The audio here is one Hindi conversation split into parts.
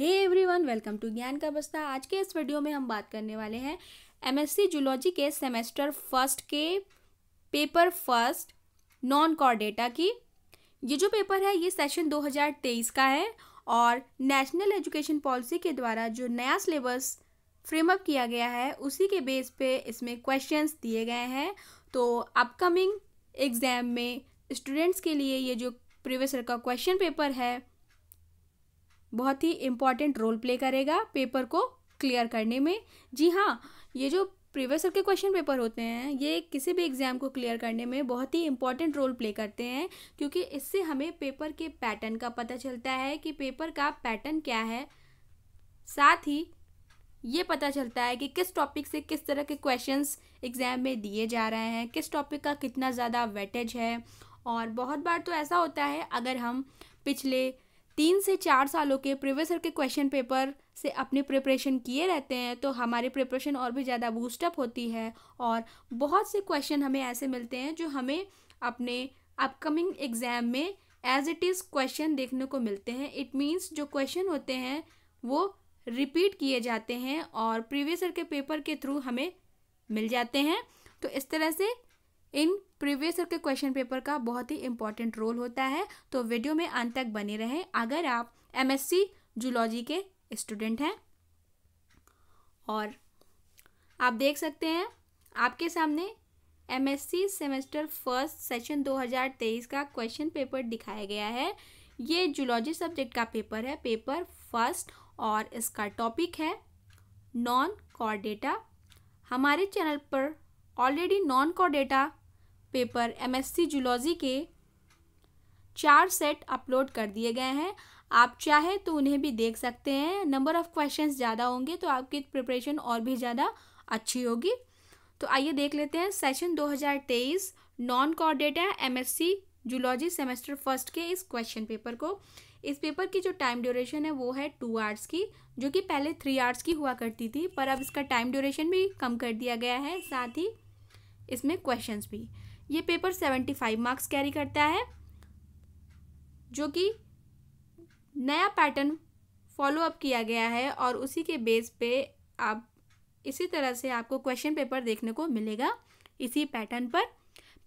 हे एवरीवन वेलकम टू ज्ञान का बस्ता आज के इस वीडियो में हम बात करने वाले हैं एमएससी जूलॉजी के सेमेस्टर फर्स्ट के paper first non chordata की ये जो पेपर है ये सेशन 2023 का है और नेशनल एजुकेशन पॉलिसी के द्वारा जो नया सिलेबस फ्रेमअप किया गया है उसी के बेस पे इसमें क्वेश्चंस दिए गए हैं तो अपकमिंग एग्ज़ाम में स्टूडेंट्स के लिए ये जो प्रीवियस का क्वेश्चन पेपर है बहुत ही इम्पॉर्टेंट रोल प्ले करेगा पेपर को क्लियर करने में जी हाँ ये जो प्रीवियस ईयर के क्वेश्चन पेपर होते हैं ये किसी भी एग्ज़ाम को क्लियर करने में बहुत ही इंपॉर्टेंट रोल प्ले करते हैं क्योंकि इससे हमें पेपर के पैटर्न का पता चलता है कि पेपर का पैटर्न क्या है साथ ही ये पता चलता है कि किस टॉपिक से किस तरह के क्वेश्चंस एग्ज़ाम में दिए जा रहे हैं किस टॉपिक का कितना ज़्यादा वेटेज है और बहुत बार तो ऐसा होता है अगर हम पिछले तीन से चार सालों के प्रीवियस ईयर के क्वेश्चन पेपर से अपनी प्रिपरेशन किए रहते हैं तो हमारी प्रिपरेशन और भी ज़्यादा बूस्टअप होती है और बहुत से क्वेश्चन हमें ऐसे मिलते हैं जो हमें अपने अपकमिंग एग्ज़ाम में एज इट इज़ क्वेश्चन देखने को मिलते हैं इट मीन्स जो क्वेश्चन होते हैं वो रिपीट किए जाते हैं और प्रीवियस ईयर के पेपर के थ्रू हमें मिल जाते हैं तो इस तरह से इन प्रीवियस ईयर के क्वेश्चन पेपर का बहुत ही इंपॉर्टेंट रोल होता है तो वीडियो में अंत तक बने रहें अगर आप एम सी जूलॉजी के स्टूडेंट हैं और आप देख सकते हैं आपके सामने सी सेमेस्टर फर्स्ट सेशन 2023 का क्वेश्चन पेपर दिखाया गया है ये जूलॉजी सब्जेक्ट का पेपर है पेपर फर्स्ट और इसका टॉपिक है नॉन कॉर डेटा हमारे चैनल पर already non chordata paper MSc zoology के चार सेट अपलोड कर दिए गए हैं आप चाहे तो उन्हें भी देख सकते हैं नंबर ऑफ़ क्वेश्चंस ज़्यादा होंगे तो आपकी प्रिपरेशन और भी ज़्यादा अच्छी होगी तो आइए देख लेते हैं session 2023 non M S MSc zoology semester first के इस क्वेश्चन पेपर को इस पेपर की जो टाइम ड्यूरेशन है वो है टू आवर्स की जो कि पहले थ्री आवर्स की हुआ करती थी पर अब इसका टाइम ड्यूरेशन भी कम कर दिया गया है साथ ही इसमें क्वेश्चंस भी ये paper seventy five marks carry करता है जो कि नया पैटर्न फॉलो अप किया गया है और उसी के बेस पे आप इसी तरह से आपको क्वेश्चन पेपर देखने को मिलेगा इसी पैटर्न पर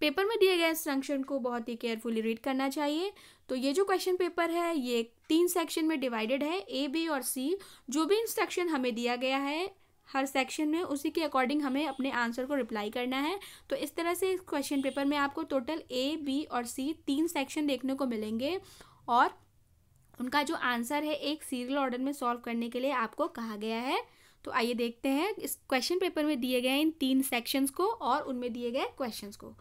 पेपर में दिए गए इंस्ट्रक्शन को बहुत ही केयरफुली रीड करना चाहिए तो ये जो क्वेश्चन पेपर है ये तीन सेक्शन में डिवाइडेड है ए बी और सी जो भी इंस्ट्रक्शन हमें दिया गया है हर सेक्शन में उसी के अकॉर्डिंग हमें अपने आंसर को रिप्लाई करना है तो इस तरह से इस क्वेश्चन पेपर में आपको टोटल ए बी और सी तीन सेक्शन देखने को मिलेंगे और उनका जो आंसर है एक सीरियल ऑर्डर में सॉल्व करने के लिए आपको कहा गया है तो आइए देखते हैं इस क्वेश्चन पेपर में दिए गए इन तीन सेक्शंस को और उनमें दिए गए क्वेश्चंस को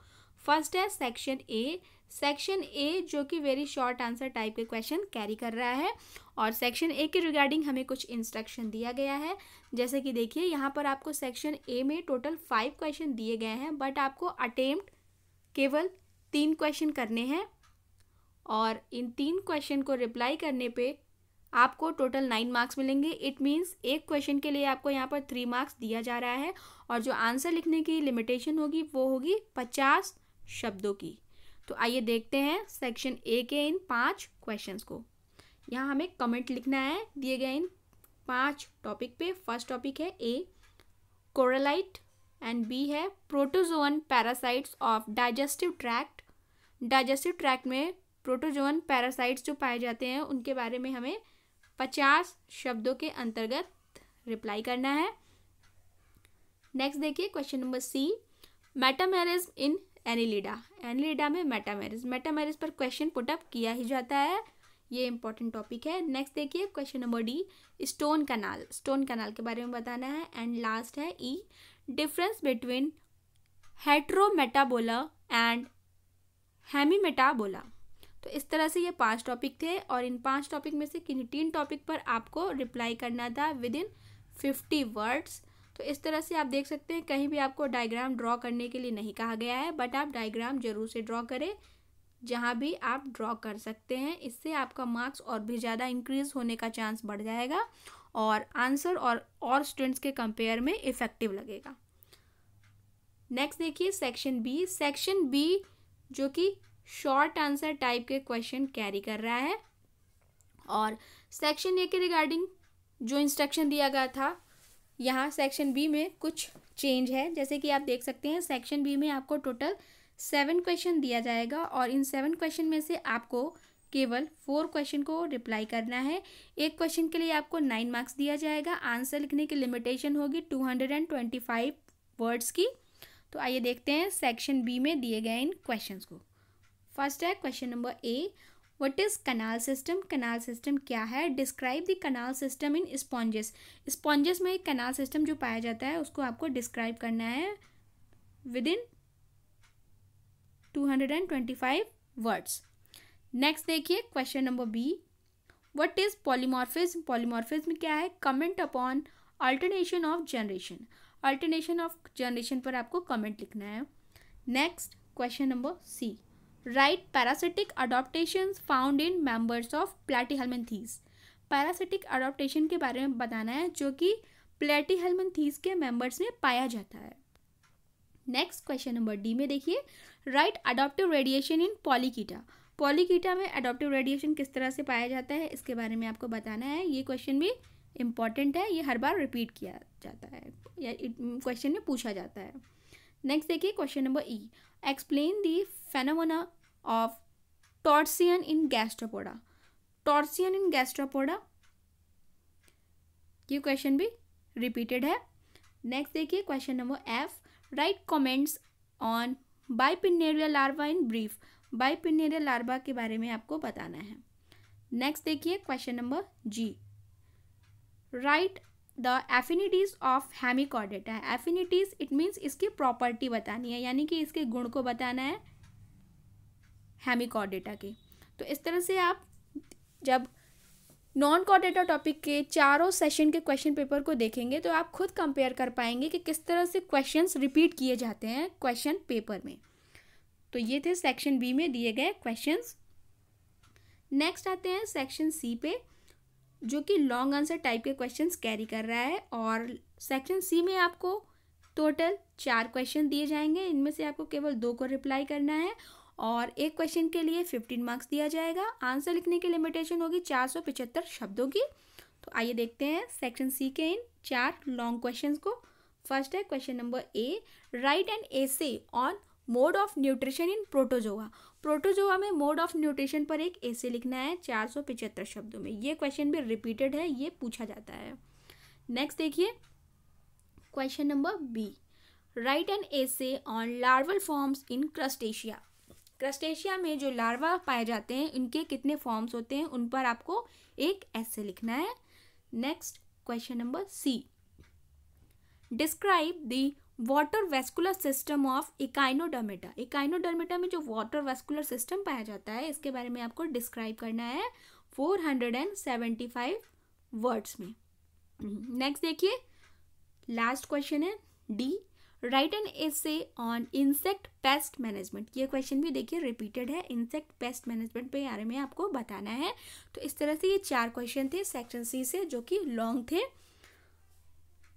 फर्स्ट है सेक्शन ए सेक्शन ए जो कि वेरी शॉर्ट आंसर टाइप के क्वेश्चन कैरी कर रहा है और सेक्शन ए के रिगार्डिंग हमें कुछ इंस्ट्रक्शन दिया गया है जैसे कि देखिए यहाँ पर आपको सेक्शन ए में टोटल फाइव क्वेश्चन दिए गए हैं बट आपको अटेम्प्ट केवल तीन क्वेश्चन करने हैं और इन तीन क्वेश्चन को रिप्लाई करने पे आपको टोटल नाइन मार्क्स मिलेंगे इट मीन्स एक क्वेश्चन के लिए आपको यहाँ पर थ्री मार्क्स दिया जा रहा है और जो आंसर लिखने की लिमिटेशन होगी वो होगी पचास शब्दों की तो आइए देखते हैं सेक्शन ए के इन पांच क्वेश्चंस को यहाँ हमें कमेंट लिखना है दिए गए इन पांच टॉपिक पे फर्स्ट टॉपिक है ए कोरलाइट एंड बी है protozoan parasites of digestive tract digestive tract में प्रोटोजोअन पैरासाइट्स जो पाए जाते हैं उनके बारे में हमें पचास शब्दों के अंतर्गत रिप्लाई करना है नेक्स्ट देखिए question number C metamerism in annelida annelida में मेटामेरिज मेटामेरिस पर क्वेश्चन पुटअप किया ही जाता है ये इंपॉर्टेंट टॉपिक है नेक्स्ट देखिए question number D stone canal stone canal के बारे में बताना है एंड लास्ट है E difference between heterometabola and hemimetabola तो इस तरह से ये पांच टॉपिक थे और इन पांच टॉपिक में से किन्हीं तीन टॉपिक पर आपको रिप्लाई करना था विद इन फिफ्टी वर्ड्स तो इस तरह से आप देख सकते हैं कहीं भी आपको डायग्राम ड्रॉ करने के लिए नहीं कहा गया है बट आप डायग्राम जरूर से ड्रॉ करें जहाँ भी आप ड्रॉ कर सकते हैं इससे आपका मार्क्स और भी ज़्यादा इंक्रीज होने का चांस बढ़ जाएगा और आंसर और और स्टूडेंट्स के कंपेयर में इफ़ेक्टिव लगेगा नेक्स्ट देखिए सेक्शन बी सेक्शन बी जो कि शॉर्ट आंसर टाइप के क्वेश्चन कैरी कर रहा है और सेक्शन ए के रिगार्डिंग जो इंस्ट्रक्शन दिया गया था यहाँ सेक्शन बी में कुछ चेंज है जैसे कि आप देख सकते हैं सेक्शन बी में आपको टोटल सेवन क्वेश्चन दिया जाएगा और इन सेवन क्वेश्चन में से आपको केवल फोर क्वेश्चन को रिप्लाई करना है एक क्वेश्चन के लिए आपको नाइन मार्क्स दिया जाएगा आंसर लिखने की लिमिटेशन होगी two hundred and twenty five words की तो आइए देखते हैं सेक्शन बी में दिए गए इन क्वेश्चंस को फर्स्ट है question number A what is canal system canal system क्या है describe the canal system in sponges sponges में एक कनाल सिस्टम जो पाया जाता है उसको आपको डिस्क्राइब करना है within two hundred and twenty five words next देखिए question number B what is polymorphism में क्या है comment upon alternation of generation alternation of generation पर आपको कमेंट लिखना है next question number C parasitic parasitic found in members of of platyhelminthes parasitic adaptation के बारे में बताना है जो कि platyhelminthes के मेम्बर्स में पाया जाता है नेक्स्ट क्वेश्चन नंबर डी में देखिए write adaptive radiation in polychaeta polychaeta में अडोप्टिव रेडिएशन किस तरह से पाया जाता है इसके बारे में आपको बताना है ये क्वेश्चन भी इम्पॉर्टेंट है ये हर बार रिपीट किया जाता है या क्वेश्चन में पूछा जाता है नेक्स्ट देखिए question number E explain the phenomena of torsion in gastropoda torsion in gastropoda ये क्वेश्चन भी रिपीटेड है नेक्स्ट देखिए question number F write comments on bipinnaria larva in brief bipinnaria larva के बारे में आपको बताना है नेक्स्ट देखिए question number G write the affinities of hemichordata है एफिनिटीज़ इट मीन्स इसकी प्रॉपर्टी बतानी है यानी कि इसके गुण को बताना है हैमिकॉर्डेटा के तो इस तरह से आप जब नॉन कॉर्डेटा टॉपिक के चारों सेशन के क्वेश्चन पेपर को देखेंगे तो आप खुद कंपेयर कर पाएंगे कि किस तरह से क्वेश्चंस रिपीट किए जाते हैं क्वेश्चन पेपर में तो ये थे सेक्शन बी में दिए गए क्वेश्चंस नेक्स्ट आते हैं सेक्शन सी पे जो कि लॉन्ग आंसर टाइप के क्वेश्चंस कैरी कर रहा है और सेक्शन सी में आपको टोटल चार क्वेश्चन दिए जाएंगे इनमें से आपको केवल दो को रिप्लाई करना है और एक क्वेश्चन के लिए फिफ्टीन मार्क्स दिया जाएगा आंसर लिखने की लिमिटेशन होगी चार सौ पिछहत्तर शब्दों की तो आइए देखते हैं सेक्शन सी के इन चार लॉन्ग क्वेश्चन को फर्स्ट है question number A write an essay on mode of nutrition in protozoa protozoa में मोड ऑफ न्यूट्रिशन पर एक ऐसे लिखना है चार सौ पिचहत्तर शब्दों में ये क्वेश्चन भी रिपीटेड है ये पूछा जाता है नेक्स्ट देखिए question number B write an essay on larval forms in crustacea crustacea में जो लार्वा पाए जाते हैं इनके कितने फॉर्म्स होते हैं उन पर आपको एक ऐसे लिखना है next question number C describe the water vascular system of echinodermata echinodermata में जो वाटर वेस्कुलर सिस्टम पाया जाता है इसके बारे में आपको डिस्क्राइब करना है 475 वर्ड्स में नेक्स्ट देखिए लास्ट क्वेश्चन है D write an essay on insect pest management ये क्वेश्चन भी देखिए रिपीटेड है इंसेक्ट पेस्ट मैनेजमेंट के बारे में आपको बताना है तो इस तरह से ये चार क्वेश्चन थे सेक्शन सी से जो कि लॉन्ग थे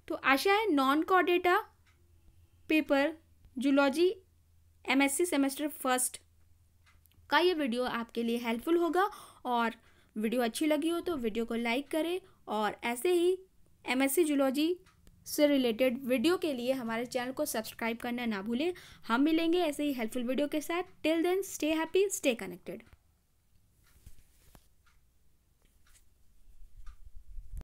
तो आशा है नॉन कॉडेटा paper zoology MSc semester first का ये वीडियो आपके लिए हेल्पफुल होगा और वीडियो अच्छी लगी हो तो वीडियो को लाइक करें और ऐसे ही एमएससी जूलॉजी से रिलेटेड वीडियो के लिए हमारे चैनल को सब्सक्राइब करना ना भूलें हम मिलेंगे ऐसे ही हेल्पफुल वीडियो के साथ till then stay happy stay connected